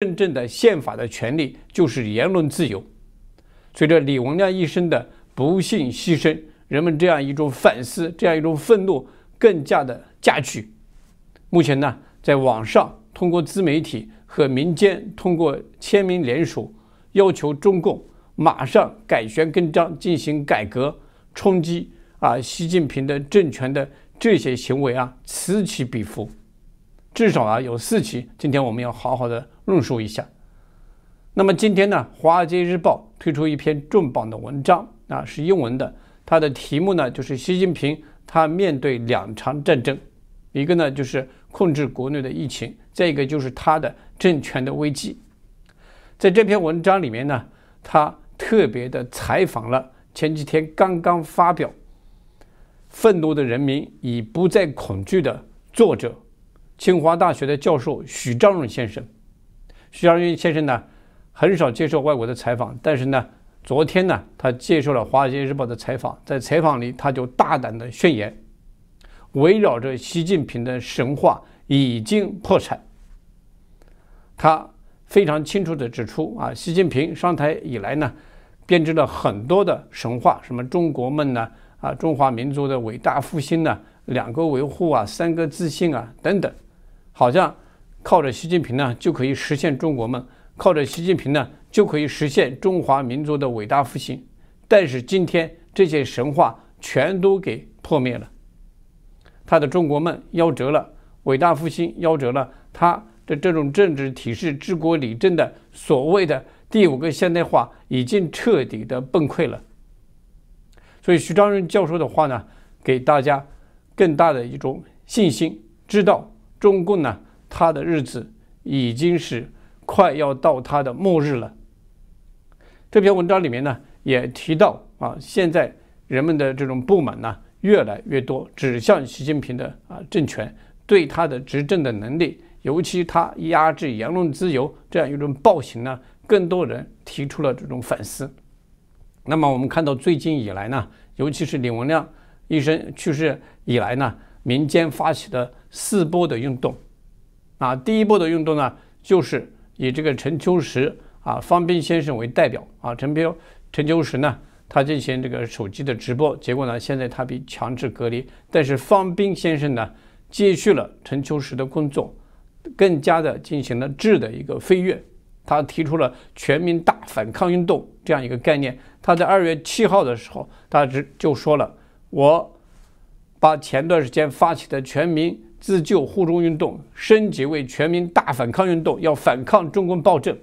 真正的宪法的权利就是言论自由。随着李文亮一生的不幸牺牲，人们这样一种反思、这样一种愤怒更加的加剧。目前呢，在网上通过自媒体和民间通过签名联署，要求中共马上改弦更张、进行改革冲击啊，习近平的政权的这些行为啊，此起彼伏。至少啊有四起，今天我们要好好的论述一下。那么今天呢，《华尔街日报》推出一篇重磅的文章，啊是英文的，它的题目呢就是习近平他面对两场战争，一个呢就是控制国内的疫情，再一个就是他的政权的危机。在这篇文章里面呢，他特别的采访了前几天刚刚发表《愤怒的人民已不再恐惧》的作者。清华大学的教授许章润先生，许章润先生呢，很少接受外国的采访，但是呢，昨天呢，他接受了《华尔街日报》的采访，在采访里，他就大胆的宣言，围绕着习近平的神话已经破产。他非常清楚的指出啊，习近平上台以来呢，编织了很多的神话，什么中国梦呢，啊，中华民族的伟大复兴呢，两个维护啊，三个自信啊，等等。好像靠着习近平呢就可以实现中国梦，靠着习近平呢就可以实现中华民族的伟大复兴。但是今天这些神话全都给破灭了，他的中国梦夭折了，伟大复兴夭折了，他的这种政治体制、治国理政的所谓的第五个现代化已经彻底的崩溃了。所以徐长润教授的话呢，给大家更大的一种信心，知道。中共呢，他的日子已经是快要到他的末日了。这篇文章里面呢，也提到啊，现在人们的这种不满呢越来越多，指向习近平的啊政权，对他的执政的能力，尤其他压制言论自由这样一种暴行呢，更多人提出了这种反思。那么我们看到最近以来呢，尤其是李文亮医生去世以来呢。民间发起的四波的运动，啊，第一波的运动呢，就是以这个陈秋实啊、方斌先生为代表啊。陈彪、陈秋实呢，他进行这个手机的直播，结果呢，现在他被强制隔离。但是方斌先生呢，接续了陈秋实的工作，更加的进行了质的一个飞跃。他提出了全民大反抗运动这样一个概念。他在二月七号的时候，他只就说了我。把前段时间发起的全民自救护中运动升级为全民大反抗运动，要反抗中共暴政。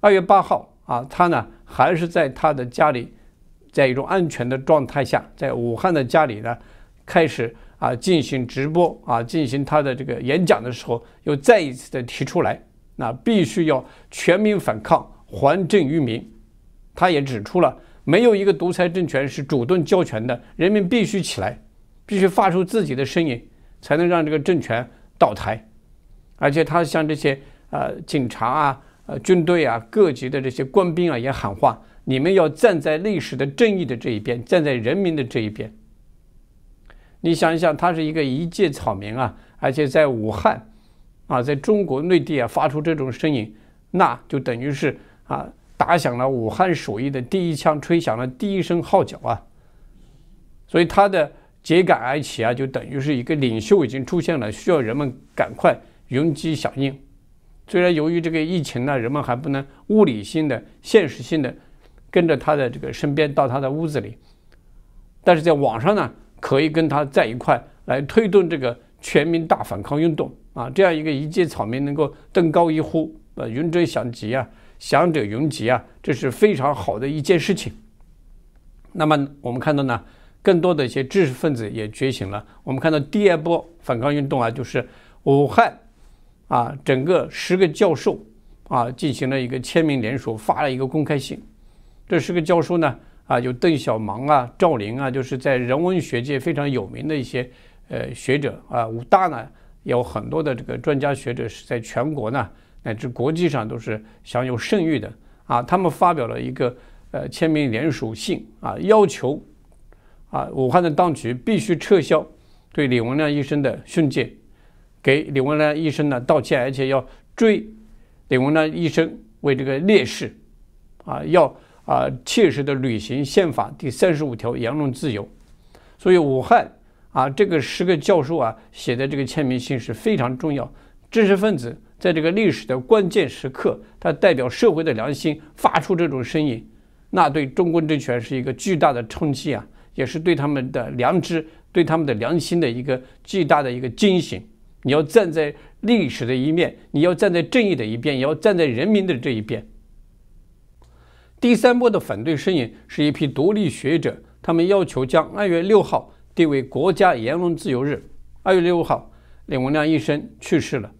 二月八号啊，他呢还是在他的家里，在一种安全的状态下，在武汉的家里呢，开始啊进行直播啊进行他的这个演讲的时候，又再一次的提出来，那必须要全民反抗，还政于民。他也指出了。没有一个独裁政权是主动交权的，人民必须起来，必须发出自己的声音，才能让这个政权倒台。而且他像这些呃警察啊、呃军队啊、各级的这些官兵啊，也喊话：你们要站在历史的正义的这一边，站在人民的这一边。你想一想，他是一个一介草民啊，而且在武汉，啊，在中国内地啊，发出这种声音，那就等于是啊。打响了武汉鼠疫的第一枪，吹响了第一声号角啊！所以他的揭竿而起啊，就等于是一个领袖已经出现了，需要人们赶快云集响应。虽然由于这个疫情呢，人们还不能物理性的、现实性的跟着他的这个身边到他的屋子里，但是在网上呢，可以跟他在一块来推动这个全民大反抗运动啊！这样一个一介草民能够登高一呼，呃，云追响应啊！强者云集啊，这是非常好的一件事情。那么我们看到呢，更多的一些知识分子也觉醒了。我们看到第二波反抗运动啊，就是武汉啊，整个十个教授啊进行了一个签名联署，发了一个公开信。这十个教授呢啊，有邓小芒啊、赵林啊，就是在人文学界非常有名的一些呃学者啊。武大呢有很多的这个专家学者是在全国呢。乃至国际上都是享有盛誉的啊！他们发表了一个呃签名联署信啊，要求啊武汉的当局必须撤销对李文亮医生的训诫，给李文亮医生呢道歉，而且要追李文亮医生为这个烈士啊，要啊切实的履行宪法第三十五条言论自由。所以武汉啊，这个十个教授啊写的这个签名信是非常重要，知识分子。在这个历史的关键时刻，他代表社会的良心发出这种声音，那对中国政权是一个巨大的冲击啊，也是对他们的良知、对他们的良心的一个巨大的一个惊醒。你要站在历史的一面，你要站在正义的一边，也要站在人民的这一边。第三波的反对声音是一批独立学者，他们要求将二月六号定为国家言论自由日。二月六号，李文亮医生去世了。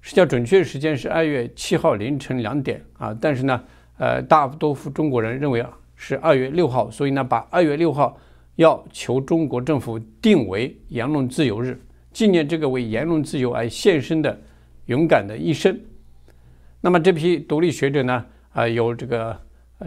实际上，准确时间是二月七号凌晨两点啊，但是呢，呃，大多数中国人认为啊是二月六号，所以呢，把二月六号要求中国政府定为言论自由日，纪念这个为言论自由而献身的勇敢的一生。那么，这批独立学者呢，啊，有这个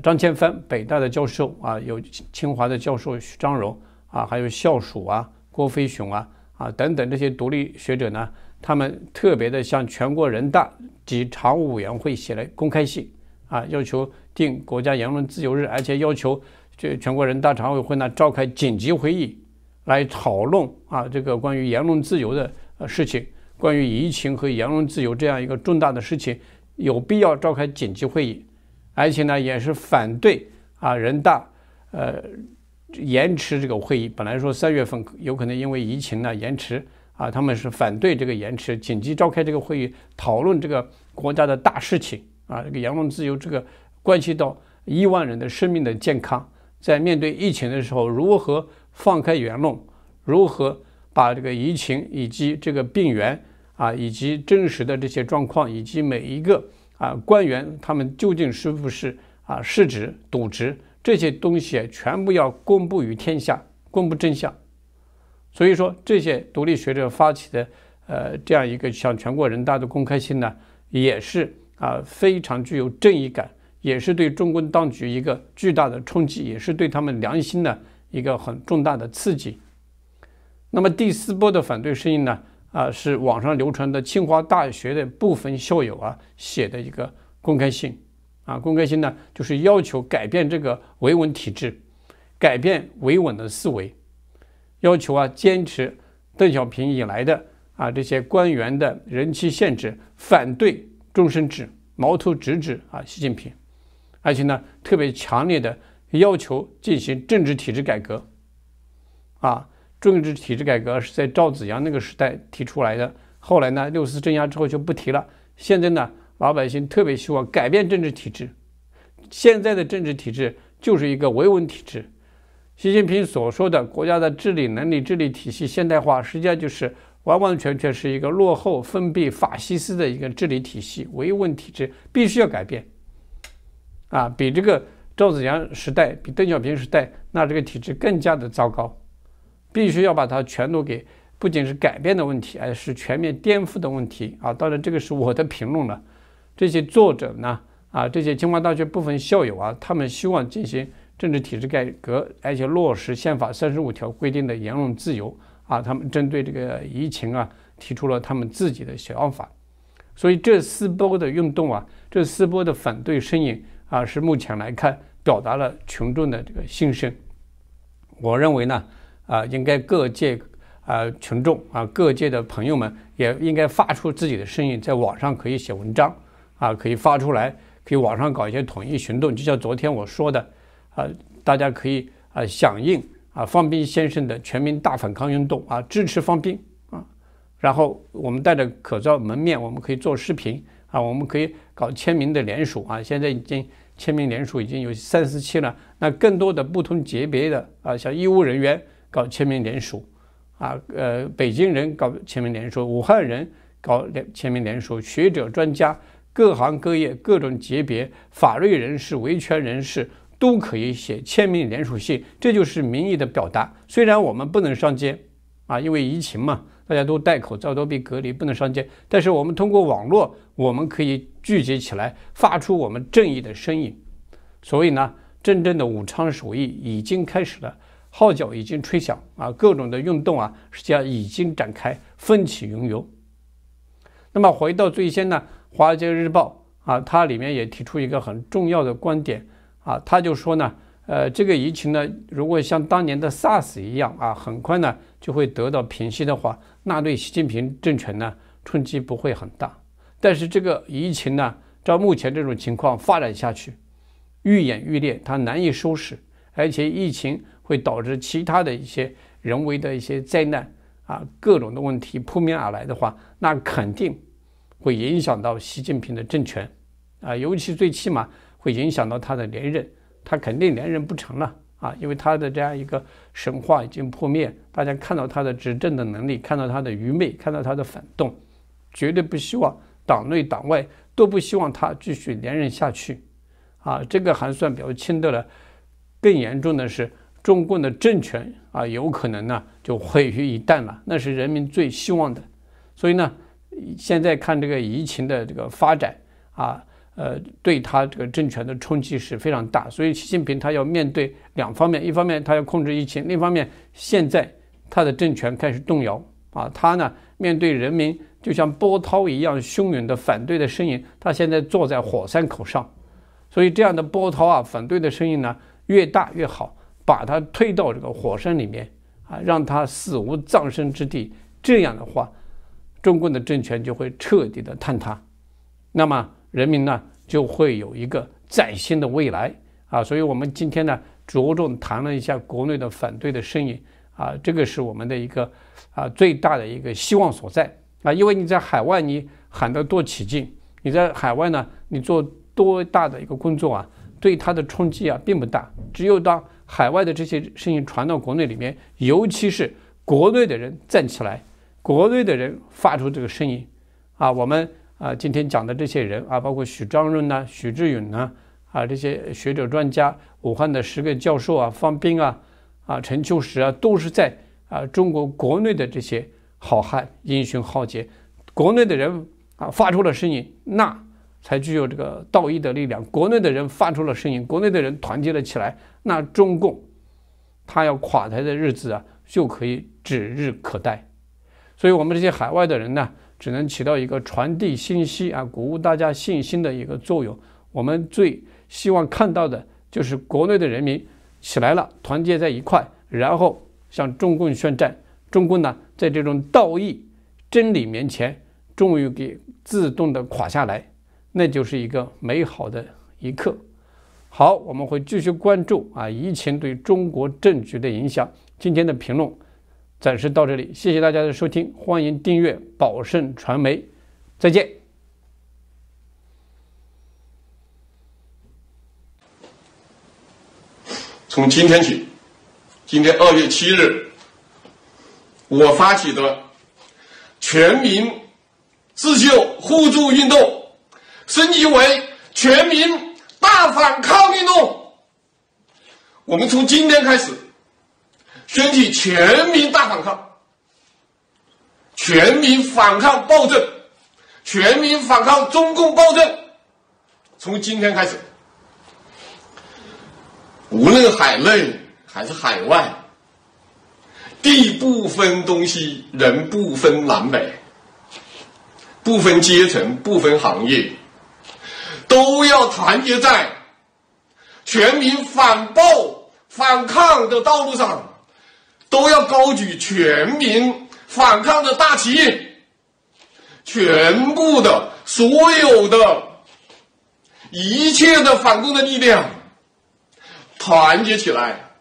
张千帆，北大的教授啊，有清华的教授张荣啊，还有校属啊、郭飞雄啊啊等等这些独立学者呢。他们特别的向全国人大及常务委员会写了公开信，啊，要求定国家言论自由日，而且要求这全国人大常委会呢召开紧急会议来讨论啊这个关于言论自由的呃事情，关于疫情和言论自由这样一个重大的事情，有必要召开紧急会议，而且呢也是反对啊人大呃延迟这个会议，本来说三月份有可能因为疫情呢延迟。啊，他们是反对这个延迟紧急召开这个会议，讨论这个国家的大事情啊。这个言论自由，这个关系到亿万人的生命的健康。在面对疫情的时候，如何放开言论，如何把这个疫情以及这个病源啊，以及真实的这些状况，以及每一个啊官员他们究竟是不是啊失职渎职，这些东西全部要公布于天下，公布真相。所以说，这些独立学者发起的，呃，这样一个向全国人大的公开信呢，也是啊，非常具有正义感，也是对中共当局一个巨大的冲击，也是对他们良心的一个很重大的刺激。那么第四波的反对声音呢，啊，是网上流传的清华大学的部分校友啊写的一个公开信，啊，公开信呢，就是要求改变这个维稳体制，改变维稳的思维。要求啊，坚持邓小平以来的啊这些官员的人期限制，反对终身制，矛头直指啊习近平，而且呢特别强烈的要求进行政治体制改革，啊政治体制改革是在赵紫阳那个时代提出来的，后来呢六四镇压之后就不提了，现在呢老百姓特别希望改变政治体制，现在的政治体制就是一个维稳体制。习近平所说的国家的治理能力、治理体系现代化，实际上就是完完全全是一个落后、封闭、法西斯的一个治理体系、唯问体制，必须要改变。啊，比这个赵子阳时代、比邓小平时代，那这个体制更加的糟糕，必须要把它全都给，不仅是改变的问题，而是全面颠覆的问题啊！当然，这个是我的评论了。这些作者呢，啊，这些清华大学部分校友啊，他们希望进行。政治体制改革，而且落实宪法三十五条规定的言论自由啊。他们针对这个疫情啊，提出了他们自己的想法。所以这四波的运动啊，这四波的反对声音啊，是目前来看表达了群众的这个心声。我认为呢，啊，应该各界啊群众啊，各界的朋友们也应该发出自己的声音，在网上可以写文章啊，可以发出来，可以网上搞一些统一行动。就像昨天我说的。啊，大家可以啊响应啊方斌先生的全民大反抗运动啊，支持方斌啊。然后我们戴着口罩门面，我们可以做视频啊，我们可以搞签名的联署啊。现在已经签名联署已经有三十期了。那更多的不同级别的啊，像医务人员搞签名联署啊，呃，北京人搞签名联署，武汉人搞联签名联署，学者、专家，各行各业各种级别，法律人士、维权人士。都可以写签名联署信，这就是民意的表达。虽然我们不能上街啊，因为疫情嘛，大家都戴口罩，都被隔离，不能上街。但是我们通过网络，我们可以聚集起来，发出我们正义的声音。所以呢，真正的武昌鼠疫已经开始了，号角已经吹响啊，各种的运动啊，实际上已经展开，风起云涌。那么回到最先呢，《华尔街日报》啊，它里面也提出一个很重要的观点。啊，他就说呢，呃，这个疫情呢，如果像当年的 SARS 一样啊，很快呢就会得到平息的话，那对习近平政权呢冲击不会很大。但是这个疫情呢，照目前这种情况发展下去，愈演愈烈，它难以收拾，而且疫情会导致其他的一些人为的一些灾难啊，各种的问题扑面而来的话，那肯定会影响到习近平的政权啊，尤其最起码。会影响到他的连任，他肯定连任不成了啊！因为他的这样一个神话已经破灭，大家看到他的执政的能力，看到他的愚昧，看到他的反动，绝对不希望党内党外都不希望他继续连任下去啊！这个还算比较轻的了，更严重的是中共的政权啊，有可能呢就毁于一旦了，那是人民最希望的。所以呢，现在看这个疫情的这个发展啊。呃，对他这个政权的冲击是非常大，所以习近平他要面对两方面，一方面他要控制疫情，另一方面现在他的政权开始动摇啊，他呢面对人民就像波涛一样汹涌的反对的声音，他现在坐在火山口上，所以这样的波涛啊，反对的声音呢越大越好，把他推到这个火山里面啊，让他死无葬身之地，这样的话，中共的政权就会彻底的坍塌，那么。人民呢，就会有一个崭新的未来啊！所以，我们今天呢，着重谈了一下国内的反对的声音啊，这个是我们的一个啊最大的一个希望所在啊！因为你在海外你喊得多起劲，你在海外呢，你做多大的一个工作啊，对他的冲击啊，并不大。只有当海外的这些声音传到国内里面，尤其是国内的人站起来，国内的人发出这个声音啊，我们。啊，今天讲的这些人啊，包括许章润呐、许志勇呐，啊，这些学者专家、武汉的十个教授啊、方斌啊、啊陈秋实啊，都是在啊中国国内的这些好汉、英雄豪杰，国内的人啊发出了声音，那才具有这个道义的力量。国内的人发出了声音，国内的人团结了起来，那中共他要垮台的日子啊，就可以指日可待。所以，我们这些海外的人呢？只能起到一个传递信息啊，鼓舞大家信心的一个作用。我们最希望看到的就是国内的人民起来了，团结在一块，然后向中共宣战。中共呢，在这种道义、真理面前，终于给自动的垮下来，那就是一个美好的一刻。好，我们会继续关注啊，疫情对中国政局的影响。今天的评论。暂时到这里，谢谢大家的收听，欢迎订阅宝盛传媒，再见。从今天起，今天二月七日，我发起的全民自救互助运动升级为全民大反抗运动，我们从今天开始。掀起全民大反抗，全民反抗暴政，全民反抗中共暴政。从今天开始，无论海内还是海外，地不分东西，人不分南北，不分阶层，不分行业，都要团结在全民反暴反抗的道路上。都要高举全民反抗的大旗，全部的、所有的、一切的反共的力量团结起来，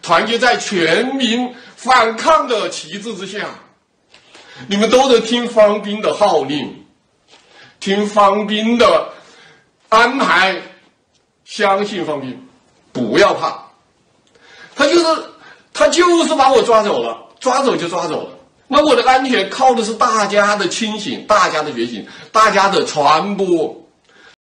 团结在全民反抗的旗帜之下。你们都得听方斌的号令，听方斌的安排，相信方斌，不要怕，他就是。他就是把我抓走了，抓走就抓走了。那我的安全靠的是大家的清醒，大家的觉醒，大家的传播。